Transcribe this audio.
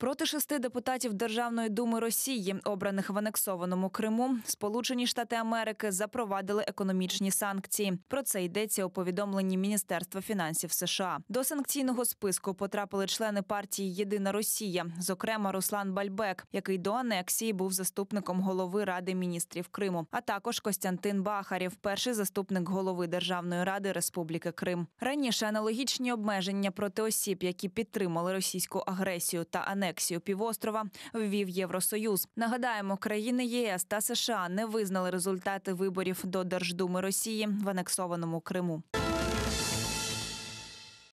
Проти шести депутатів Державної думи Росії, обраних в анексованому Криму, Сполучені Штати Америки запровадили економічні санкції. Про це йдеться у повідомленні Міністерства фінансів США. До санкційного списку потрапили члени партії Єдина Росія, зокрема Руслан Бальбек, який до анексії був заступником голови ради міністрів Криму, а також Костянтин Бахарів, перший заступник голови Державної ради Республіки Крим. Раніше аналогічні обмеження проти осіб, які підтримали російську агресію та анексію, анексію півострова ввів Євросоюз. Нагадаємо, країни ЄС та США не визнали результати виборів до Держдуми Росії в анексованому Криму.